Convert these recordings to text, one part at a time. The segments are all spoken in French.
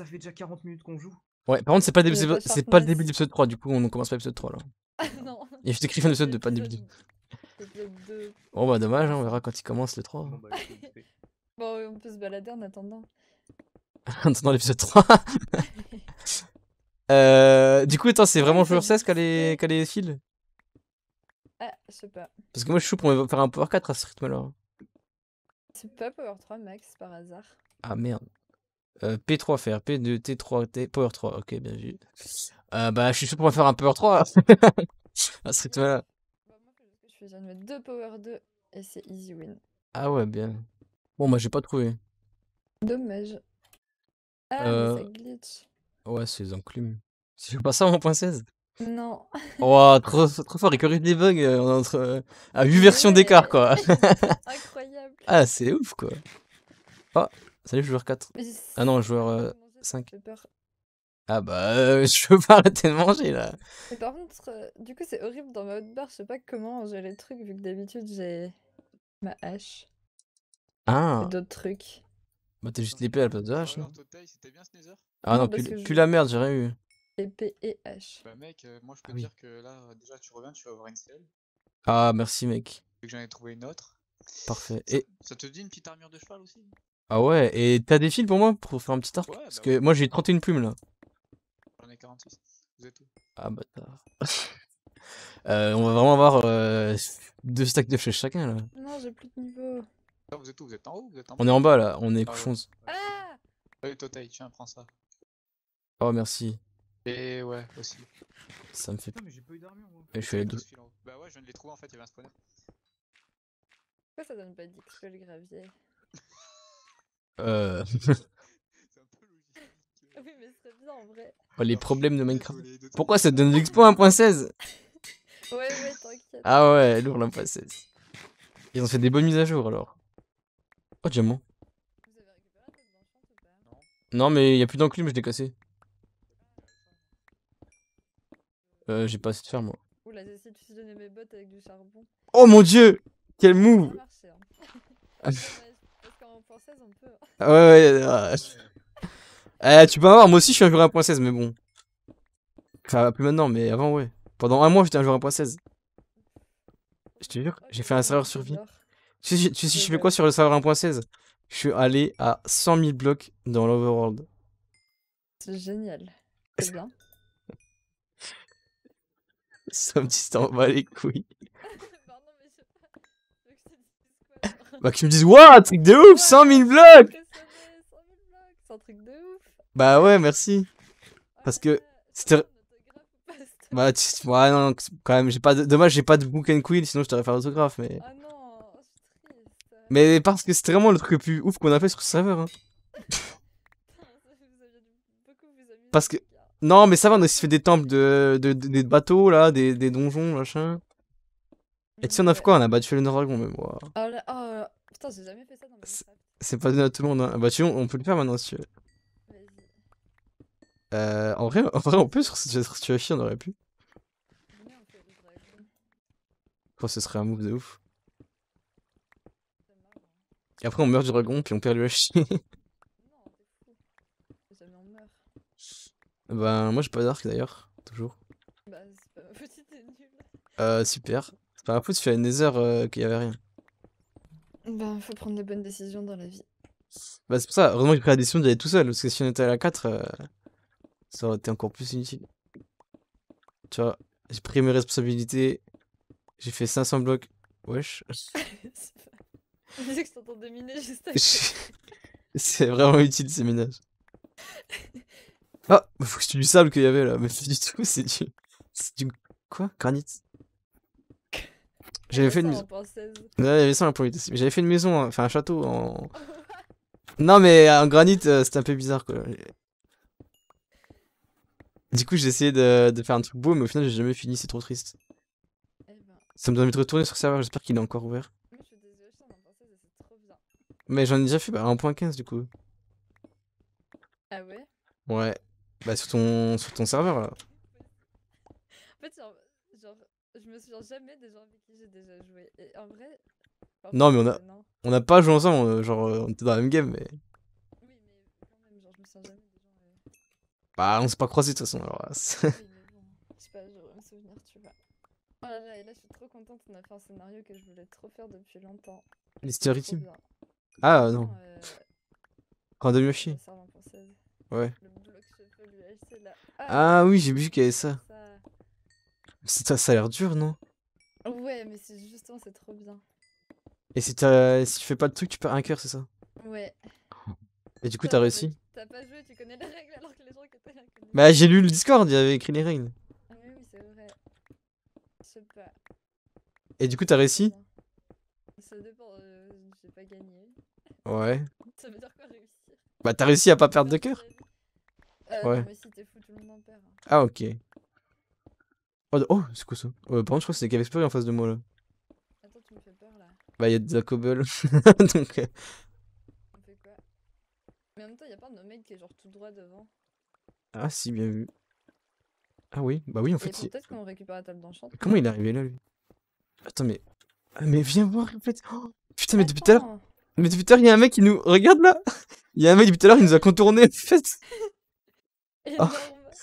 Ça fait déjà 40 minutes qu'on joue. Ouais, par contre, c'est pas, c'est pas, le début d'épisode 3, du coup, on commence pas l'épisode 3 ah, là. non. Et je t'écris fin de l'épisode 2, pas début. de- Bon, bah, dommage, hein, on verra quand il commence le 3. Bah, bon, on peut se balader en attendant. En attendant l'épisode 3. Euh, du coup, attends, c'est vraiment joueur 16 qu'elle est, qu'elle est Ah, je pas. Parce que moi, je suis pour faire un Power 4 à ce rythme là. C'est pas Power 3 Max par hasard. Ah merde. Euh, p 3 faire P2, T3, T, Power 3, ok, bien vu. Euh, bah, je suis sûr qu'on va faire un Power 3. Hein. ah, c'est toi Je vais mettre 2 Power 2 et c'est easy win. Ah ouais, bien. Bon, bah, j'ai pas trouvé. Dommage. Ah, euh... glitch. Ouais, c'est les enclumes. C'est pas ça mon point 16 Non. oh, trop, trop fort, il corrige des bugs euh, entre, euh, à 8 versions d'écart, quoi. Incroyable. Ah, c'est ouf, quoi. Oh, Salut, joueur 4. Ah non, joueur 5. Euh, ah bah, euh, je peux pas arrêter de manger là. Mais par contre, euh, du coup, c'est horrible dans ma haute barre. Je sais pas comment j'ai les trucs vu que d'habitude j'ai ma hache. Ah. d'autres trucs. Bah, t'es juste l'épée à la place de hache. Non ah non, plus, la merde, j'ai rien eu. Épée et hache. Bah, mec, moi je peux ah, dire que là, déjà tu reviens, tu vas avoir une selle. Ah, merci, mec. Vu que j'en ai trouvé une autre. Parfait. et... ça te dit une petite armure de cheval aussi ah ouais, et t'as des fils pour moi pour faire un petit arc Parce bah que moi j'ai 31 plumes là. J'en ai 46. Vous êtes où Ah bâtard. euh, on va vraiment avoir euh, deux stacks de flèches chacun là. Non, j'ai plus de niveau. vous êtes où Vous êtes en haut vous êtes en bas On est en bas là, on est ah, couchons. Ouais. Ah Salut Totai, tiens, prends ça. Oh merci. Et ouais, aussi. Ça me fait. Non, mais j'ai pas eu d'armure moi. Et je fais deux. Bah ouais, je viens de les trouver en fait, il y avait un spawner. Pourquoi ça donne pas d'XP le gravier euh... oui, mais ce bien en vrai. les problèmes de Minecraft. Pourquoi ça donne l'expo 1.16 Ouais, ouais, tranquille. Ah ouais, lourd 1.16. Ils ont fait des bonnes mises à jour alors. Oh, diamant. Non, mais il a plus d'enclume, je l'ai cassé. Euh, j'ai pas assez de fer, moi. Oula, j'ai essayé de donner mes bottes avec du charbon. Oh mon dieu Quel move Hein. Ah ouais, ouais. Euh, ah, eh, tu peux avoir, moi aussi je suis un joueur 1.16 mais bon. va plus maintenant, mais avant, ouais. Pendant un mois, j'étais un joueur 1.16 Je te jure, j'ai fait un serveur survie. Tu sais, tu je fais quoi sur le serveur 1.16 Je suis allé à 100 000 blocs dans l'overworld. C'est génial. C'est bien. Samedi, t'en bats les couilles. Bah, qui me disent waouh, truc de ouf, 100 000 vlogs C'est un truc de ouf Bah ouais, merci. Parce que c'était. Bah, tu... ouais, non, quand même, j'ai pas dommage, j'ai pas de book and quill, sinon je t'aurais fait l'autographe, mais. Ah non, c'est oh, triste. Mais parce que c'était vraiment le truc le plus ouf qu'on a fait sur ce serveur. Hein. parce que. Non, mais ça va, on a aussi fait des temples de, de... bateaux, là, des, des donjons, machin. Et a fait quoi On a battu le dragon, mais moi. Oh là, oh là. Putain, j'ai jamais fait ça dans C'est pas donné à tout le monde. Hein. Bah, tu on peut le faire maintenant si tu veux. Euh, en, vrai, en vrai, on peut sur cette situation, on aurait pu. Je ce serait un move de ouf. Hein. Et après, on meurt du dragon, puis on perd l'UHC. Bah... Ben, moi j'ai pas d'arc d'ailleurs, toujours. Bah, c'est pas petite, Euh, super. C'est pas un tu fais une heures euh, qu'il n'y avait rien. Ben, faut prendre les bonnes décisions dans la vie. Bah, c'est pour ça, heureusement que j'ai pris la décision d'y aller tout seul, parce que si on était à la 4, euh, ça aurait été encore plus inutile. Tu vois, j'ai pris mes responsabilités, j'ai fait 500 blocs. Wesh. c'est disait que je train miner juste C'est vraiment utile ces minages. Ah, faut que je du sable qu'il y avait là, mais du tout, c'est du. C'est du. Quoi Granit j'avais fait une maison. J'avais fait une maison, hein, enfin un château en. non, mais en granit, euh, c'était un peu bizarre quoi. Du coup, j'ai essayé de, faire un truc beau, mais au final, j'ai jamais fini, c'est trop triste. Eh ben. Ça me donne envie de retourner sur le serveur, j'espère qu'il est encore ouvert. Mais j'en ai déjà fait bah, 1.15 du coup. Ah ouais Ouais. Bah, sur ton, sur ton serveur là. en fait, Genre, je me souviens jamais des gens avec qui j'ai déjà joué. Et en vrai. non, mais on a, on a pas joué ensemble, genre, euh, on était dans la même game, mais. Oui, mais quand même, genre, je me souviens jamais des gens. Mais... Euh. Bah, on s'est pas croisés de toute façon, alors. Euh, oui, mais bon, je sais pas, j'aurais un souvenir, tu vois. Oh là là, et là, je suis trop contente, on a fait un scénario que je voulais trop faire depuis longtemps. Mystery Team Ah, non. Euh... Randomiyoshi Ouais. Le bloc lui, là. Ah, ah oui, j'ai vu qu'il y avait ça. Ça, ça a l'air dur, non Ouais, mais c'est justement, c'est trop bien. Et si, si tu fais pas le truc, tu perds un cœur, c'est ça Ouais. Et du coup, t'as réussi T'as pas joué, tu connais les règles alors que les gens que rien Bah, j'ai lu le Discord, il y avait écrit les règles. Ah, oui, c'est vrai. Je sais pas. Et du coup, t'as réussi Ça dépend, euh, j'ai pas gagné. Ouais. Ça veut dire quoi réussir Bah, t'as réussi à pas perdre de cœur euh, Ouais. mais si t'es fou, tout monde en hein. Ah, ok. Oh, oh, c'est quoi ça euh, Par contre, je crois que c'est des Cavesper en face de moi là. Attends, tu me fais peur là. Bah, il y a des acobbles. Donc. Euh. On fait quoi Mais en même temps, il a pas de nomade qui est genre tout droit devant. Ah, si, bien vu. Ah oui, bah oui, en fait. Peut-être qu'on récupère la table d'enchant. Comment il est arrivé là, lui Attends, mais. Ah, mais viens voir, en fait oh, putain, mais depuis tout à l'heure. Mais depuis tout à l'heure, il y a un mec qui nous. Regarde là Il y a un mec depuis tout à l'heure, il nous a contourné, en fait. Ah.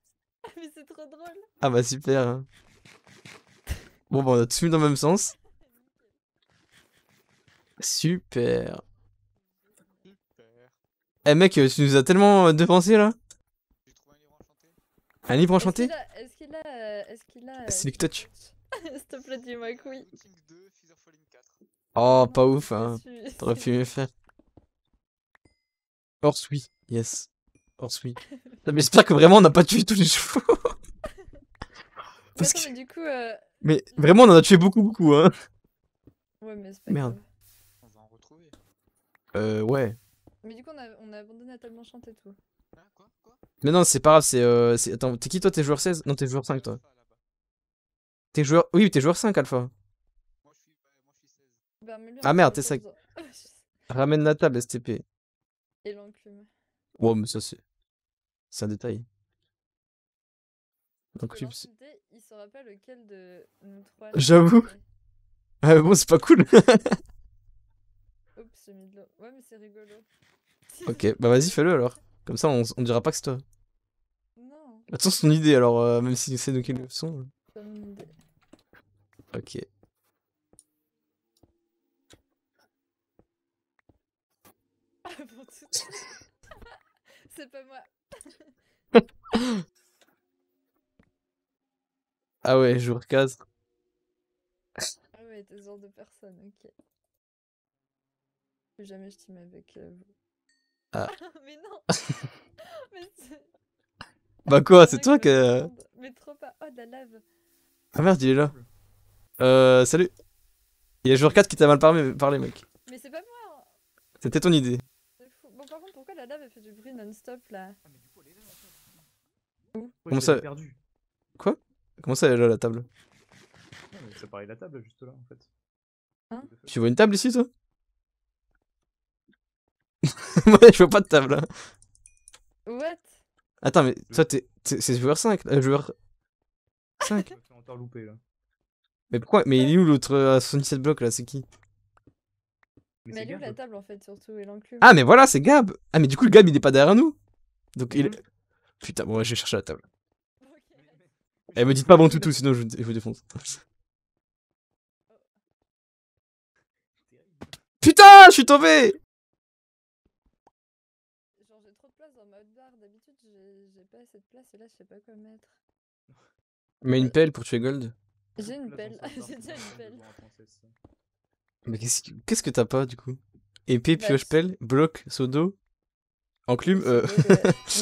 Mais c'est trop drôle. Ah bah super. Hein. Bon bah on a tous mis dans le même sens. Super. Eh mec, euh, tu nous as tellement euh, dépensé là. Un livre enchanté Est-ce qu'il a... Est-ce qu'il a... Euh, Select bah, Touch. S'il te plaît, dis-moi que oui. Oh, pas ouf, hein. T'aurais pu mieux faire. Horse, oui. Yes. Horse, oui. J'espère que vraiment on n'a pas tué tous les chevaux. Parce mais du coup. euh, Mais vraiment, on en a tué beaucoup, beaucoup, hein. Ouais, mais c'est pas Merde. On va en retrouver. Euh, ouais. Mais du coup, on a, on a abandonné la table enchantée et tout. Ah, quoi, quoi Mais non, c'est pas grave, c'est. euh, Attends, t'es qui toi T'es joueur 16 Non, t'es joueur 5 toi. T'es joueur. Oui, t'es joueur 5 Alpha. Moi, je suis, bah moi, je suis 16. Bah, Ah, merde, t'es 5 Ramène la table, STP. Et l'enclume. Ouais, mais ça c'est. C'est un détail. Donc, sauras pas lequel de nous trois. J'avoue. Ah, bon, c'est pas cool. Oups, c'est mis de l'eau. Ouais, mais c'est rigolo. ok, bah vas-y, fais-le alors. Comme ça, on, on dira pas que c'est toi. Non. Attends, c'est ton idée alors, euh, même si c'est de quelle leçon. C'est mon idée. Ok. Ah, c'est pas moi. Ah ouais, Joueur 4 Ah ouais, t'es ce genre de personne, ok. Plus jamais je team avec euh, vous. Ah. mais non Mais c'est... Bah quoi, c'est toi que. Mais trop pas. Oh, la lave Ah merde, il est là. Euh, salut. Il y a joueur 4 qui t'a mal parlé, mec. Mais c'est pas moi hein. C'était ton idée. Bon, par contre, pourquoi la lave elle fait du bruit non-stop là Ah, mais du coup, elle est là. Comment ça Quoi Comment ça, là, la table C'est pareil, la table, juste là, en fait. Hein tu vois une table ici, toi Ouais je vois pas de table. là. Hein. What Attends, mais toi, t'es, c'est joueur 5, euh, joueur 5. Mais pourquoi Mais il est où l'autre euh, à 77 blocs, là C'est qui mais, est elle est où la table en fait, surtout, et l'enclume. Ah, mais voilà, c'est Gab Ah, mais du coup, le Gab il est pas derrière nous Donc il. Putain, bon, ouais, je vais chercher la table. Eh, me dites pas bon toutou, sinon je, vous défonce. Putain, je suis tombé Genre j'ai trop de place dans ma d'habitude j'ai pas place là je sais pas quoi mettre. Mais une euh, pelle pour tuer Gold J'ai une pelle, j'ai déjà une pelle. Mais qu'est-ce que t'as pas du coup Épée, bah, pioche, pelle, bloc, seau enclume euh...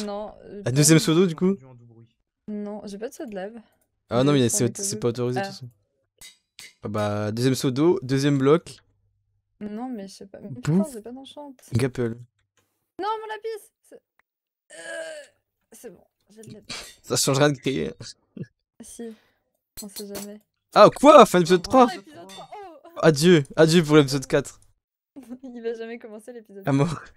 Non. Euh, deuxième seau du coup non, j'ai pas de saut de lave. Ah non, mais c'est pas autorisé de ah. toute façon. Ah Bah, deuxième saut d'eau, deuxième bloc. Non, mais je sais pas. Mais putain, j'ai pas d'enchant. Gapple. Non, mon lapis C'est euh, bon, j'ai de Ça change rien de crier. si, on sait jamais. Ah, quoi Fin de 3 3 Adieu, adieu pour l'épisode 4. Il va jamais commencer l'épisode 4.